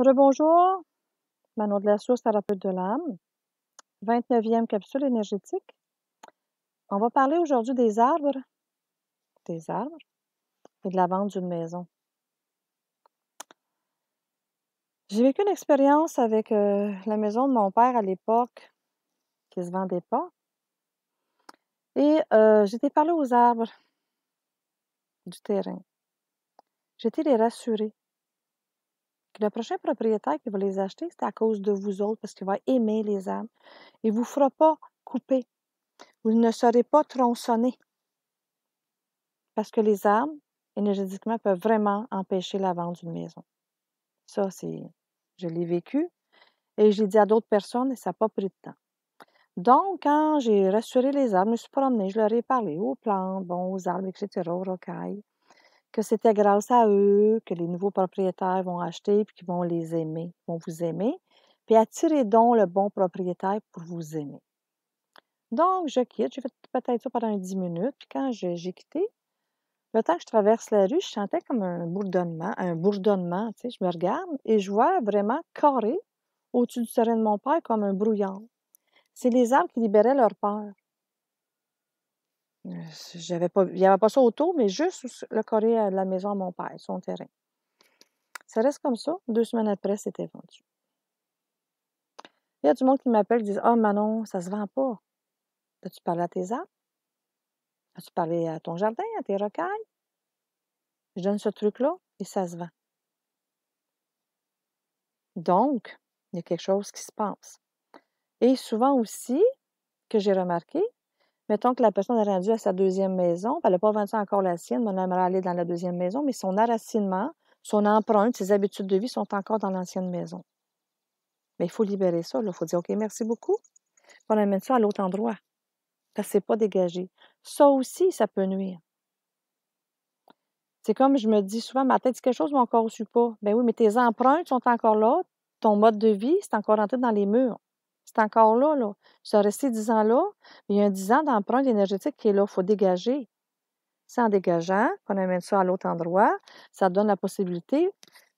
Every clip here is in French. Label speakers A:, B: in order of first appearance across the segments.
A: Rebonjour, Manon de la Source, thérapeute de l'âme. 29e capsule énergétique. On va parler aujourd'hui des arbres, des arbres et de la vente d'une maison. J'ai vécu une expérience avec euh, la maison de mon père à l'époque qui ne se vendait pas. Et euh, j'étais parlé aux arbres du terrain. J'étais les rassurer le prochain propriétaire qui va les acheter, c'est à cause de vous autres parce qu'il va aimer les arbres. Il ne vous fera pas couper. Vous ne serez pas tronçonné. Parce que les arbres, énergétiquement, peuvent vraiment empêcher la vente d'une maison. Ça, c'est. Je l'ai vécu et je l'ai dit à d'autres personnes et ça n'a pas pris de temps. Donc, quand j'ai rassuré les arbres, je me suis promenée, je leur ai parlé aux plantes, bon, aux arbres, etc., aux rocailles que c'était grâce à eux que les nouveaux propriétaires vont acheter puis qu'ils vont les aimer, vont vous aimer. Puis attirez donc le bon propriétaire pour vous aimer. Donc, je quitte. Je fait peut-être ça pendant dix minutes. Puis quand j'ai quitté, le temps que je traverse la rue, je chantais comme un bourdonnement, un bourdonnement. Tu sais, je me regarde et je vois vraiment carré au-dessus du terrain de mon père comme un brouillard. C'est les arbres qui libéraient leur peur. Euh, j'avais pas, il n'y avait pas ça autour, mais juste le carré euh, de la maison à mon père, son terrain. Ça reste comme ça. Deux semaines après, c'était vendu. Il y a du monde qui m'appelle et disent Ah, Manon, ça se vend pas. As-tu parlé à tes arbres? As-tu parlé à ton jardin, à tes rocailles? Je donne ce truc-là et ça se vend. Donc, il y a quelque chose qui se passe. Et souvent aussi, que j'ai remarqué, Mettons que la personne est rendue à sa deuxième maison, elle n'a pas vendu encore la sienne, mais elle aimerait aller dans la deuxième maison, mais son enracinement, son empreinte, ses habitudes de vie sont encore dans l'ancienne maison. Mais il faut libérer ça. Il faut dire OK, merci beaucoup. on amène ça à l'autre endroit. Ça c'est pas dégagé. Ça aussi, ça peut nuire. C'est comme je me dis souvent, ma tête dit quelque chose, mon corps ne suit pas. Ben oui, mais tes empreintes sont encore là. Ton mode de vie, c'est encore rentré dans les murs. C'est encore là, là. Ça resté 10 ans là, mais il y a un 10 ans d'empreinte énergétique qui est là. Il faut dégager. C'est en dégageant qu'on amène ça à l'autre endroit. Ça donne la possibilité,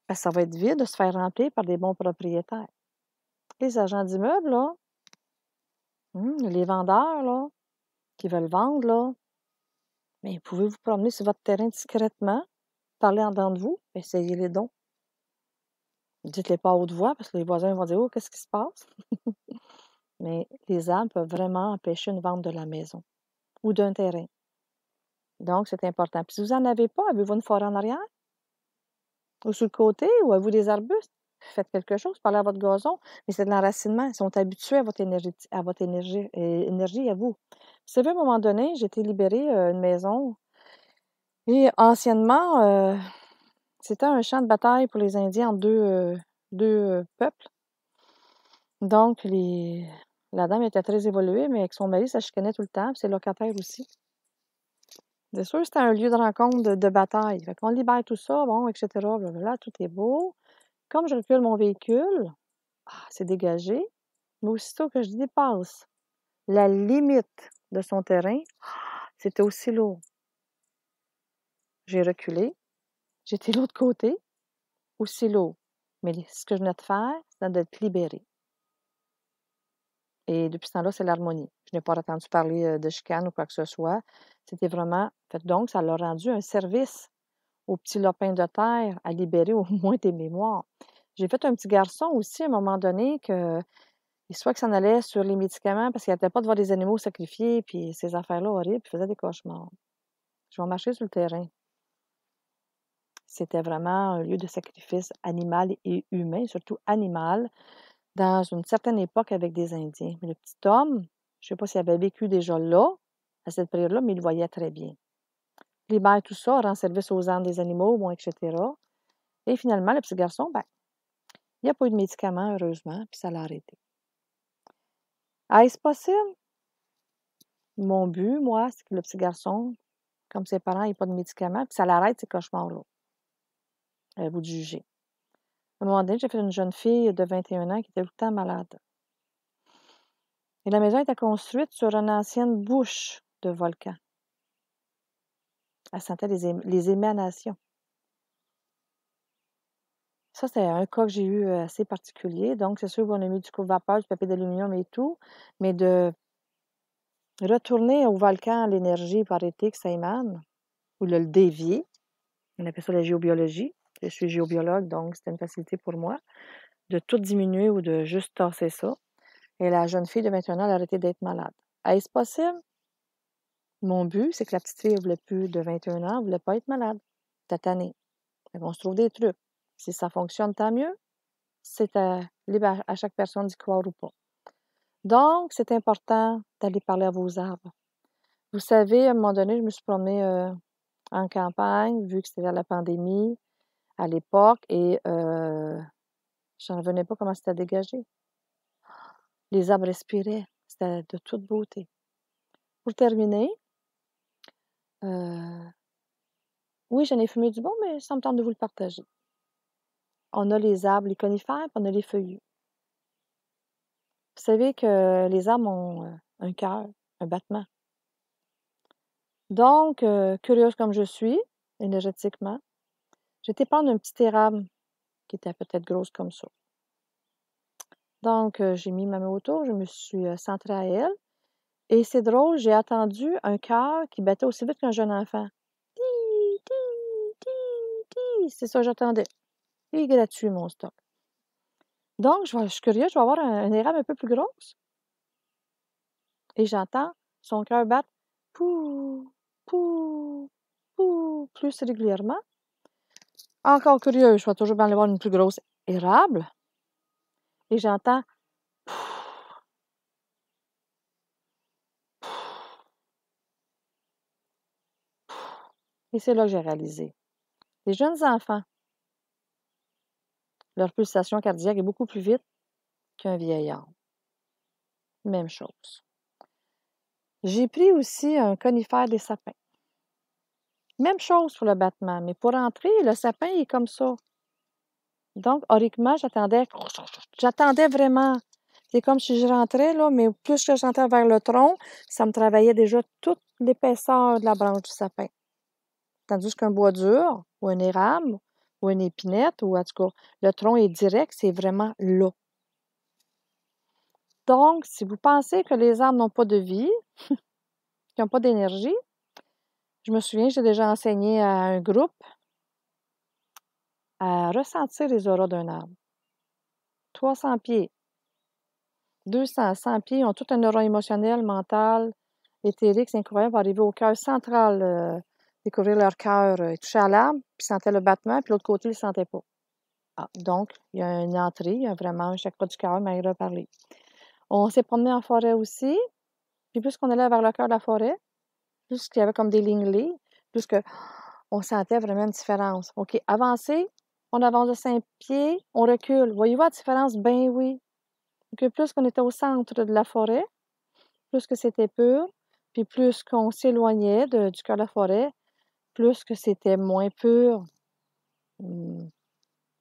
A: ben, ça va être vide, de se faire remplir par des bons propriétaires. Les agents d'immeubles, là, hum, les vendeurs, là, qui veulent vendre, là, mais pouvez vous promener sur votre terrain discrètement, parler en dedans de vous, essayer les dons dites-les pas à haute voix parce que les voisins vont dire Oh, qu'est-ce qui se passe Mais les arbres peuvent vraiment empêcher une vente de la maison ou d'un terrain. Donc, c'est important. Puis si vous n'en avez pas, avez-vous une forêt en arrière Ou sur le côté Ou avez-vous des arbustes Faites quelque chose, parlez à votre gazon. Mais c'est de l'enracinement. Ils sont habitués à votre énergie, à, votre énergie, euh, énergie à vous. Vous savez, à un moment donné, j'ai été libérée d'une euh, maison. Et anciennement, euh, c'était un champ de bataille pour les Indiens en deux, euh, deux euh, peuples. Donc, la dame était très évoluée, mais avec son mari, ça chicanait tout le temps, C'est locataire locataires aussi. C'est sûr, c'était un lieu de rencontre de, bataille. On libère tout ça, bon, etc. Là, tout est beau. Comme je recule mon véhicule, ah, c'est dégagé. Mais aussitôt que je dépasse la limite de son terrain, ah, c'était aussi lourd. J'ai reculé. J'étais de l'autre côté, aussi l'eau. Mais ce que je venais de faire, c'était de te Et depuis ce temps-là, c'est l'harmonie. Je n'ai pas entendu parler euh, de chicane ou quoi que ce soit. C'était vraiment. Donc, ça l'a rendu un service au petit lopin de terre à libérer au moins tes mémoires. J'ai fait un petit garçon aussi à un moment donné que soit que en allait sur les médicaments parce qu'il n'arrêtait pas de voir des animaux sacrifiés, puis ces affaires-là horribles, puis faisait des cauchemars. Je vais marcher sur le terrain. C'était vraiment un lieu de sacrifice animal et humain, surtout animal, dans une certaine époque avec des Indiens. Mais le petit homme, je ne sais pas s'il avait vécu déjà là, à cette période-là, mais il voyait très bien. Libère tout ça, rend service aux âmes des animaux, bon, etc. Et finalement, le petit garçon, ben, il n'y a pas eu de médicaments, heureusement, puis ça l'a arrêté. Ah, est-ce possible? Mon but, moi, c'est que le petit garçon, comme ses parents, il pas de médicaments, puis ça l'arrête, ces cauchemars-là. À vous juger. À un moment donné, j'ai fait une jeune fille de 21 ans qui était tout le temps malade. Et la maison était construite sur une ancienne bouche de volcan. Elle sentait les, émanations. Ça, c'est un cas que j'ai eu euh, assez particulier. Donc, c'est sûr qu'on a mis du coup vapeur du papier d'aluminium et tout, mais de retourner au volcan l'énergie par été que ça émane, ou le dévier, on appelle ça la géobiologie, je suis géobiologue, donc c'était une facilité pour moi de tout diminuer ou de juste tasser ça. Et la jeune fille de 21 ans a arrêté d'être malade. Est-ce possible? Mon but, c'est que la petite fille ne voulait plus de 21 ans, ne voulait pas être malade. Tatanée. On se trouve des trucs. Si ça fonctionne, tant mieux. C'est à, à chaque personne d'y croire ou pas. Donc, c'est important d'aller parler à vos arbres. Vous savez, à un moment donné, je me suis promenée euh, en campagne, vu que c'était la pandémie à l'époque et je ne revenais pas comment c'était dégagé. Les arbres respiraient, c'était de toute beauté. Pour terminer, oui, j'en ai fumé du bon, mais ça me tente de vous le partager. On a les arbres, les conifères, puis on a les feuillus. Vous savez que les arbres ont euh, un cœur, un battement. Donc, curieuse comme je suis, énergétiquement, J'étais prendre un petit érable qui était peut-être grosse comme ça. Donc, euh, j'ai mis ma main autour, je me suis euh, centrée à elle. Et c'est drôle, j'ai attendu un cœur qui battait aussi vite qu'un jeune enfant. C'est ça, j'attendais. Il est gratuit, mon stock. Donc, je, suis curieuse, je vais avoir un, une érable un peu plus grosse. Et j'entends son cœur battre pou, plus régulièrement. Encore curieux, je vois toujours bien aller voir une plus grosse érable. Et j'entends. Et c'est là que j'ai réalisé. Les jeunes enfants, leur pulsation cardiaque est beaucoup plus vite qu'un vieillard. Même chose. J'ai pris aussi un conifère des sapins. Même chose pour le battement, mais pour entrer, le sapin est comme ça. Donc, oriquement, j'attendais, j'attendais vraiment. C'est comme si je rentrais, là, mais plus que j'entrais vers le tronc, ça me travaillait déjà toute l'épaisseur de la branche du sapin. Tandis qu'un bois dur, ou un érable, ou une épinette, ou en tout cas, le tronc est direct, c'est vraiment là. Donc, si vous pensez que les arbres n'ont pas de vie, qu'ils n'ont pas d'énergie, je me souviens, j'ai déjà enseigné à un groupe à ressentir les auras d'un arbre. 300 pieds, 200, 100 pieds ont tout un aura émotionnel, mental, éthérique, c'est incroyable, arriver au cœur central, euh, découvrir leur cœur, euh, toucher à l'arbre, puis sentir le battement, puis l'autre côté, ils ne le sentaient pas. Ah, donc, il y a une entrée, il y a vraiment chaque fois du cœur, le parler. On s'est promené en forêt aussi, puis plus qu'on allait vers le cœur de la forêt, plus qu'il y avait comme des lignes lées, plus qu'on on sentait vraiment une différence. OK, avancer, on avance de cinq pieds, on recule. Voyez-vous la différence? Ben oui. plus qu'on était au centre de la forêt, plus que c'était pur, puis plus qu'on s'éloignait du cœur de la forêt, plus que c'était moins pur, hmm,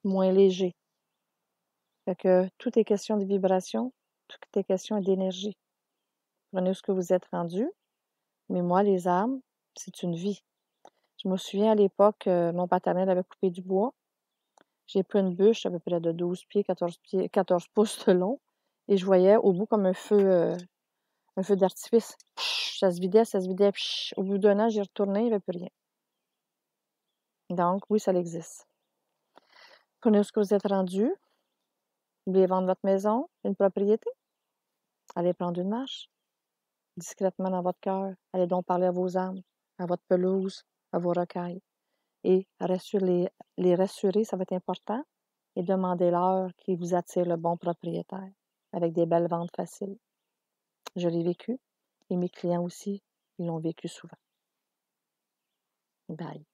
A: moins léger. Fait que tout est question de vibration, tout est question d'énergie. Prenez ce que vous êtes rendu, mais moi, les armes, c'est une vie. Je me souviens à l'époque, euh, mon paternel avait coupé du bois. J'ai pris une bûche à peu près de 12 pieds, 14, pieds, 14 pouces de long, et je voyais au bout comme un feu, euh, un feu d'artifice. Ça se vidait, ça se vidait. au bout d'un an, j'ai retourné, il n'y avait plus rien. Donc, oui, ça existe. Prenez ce que vous êtes rendu. Vous voulez vendre votre maison, une propriété. Allez prendre une marche discrètement dans votre cœur. Allez donc parler à vos âmes, à votre pelouse, à vos rocailles. Et les, les rassurer, ça va être important. Et demandez-leur qui vous attire le bon propriétaire avec des belles ventes faciles. Je l'ai vécu et mes clients aussi, ils l'ont vécu souvent. Bye.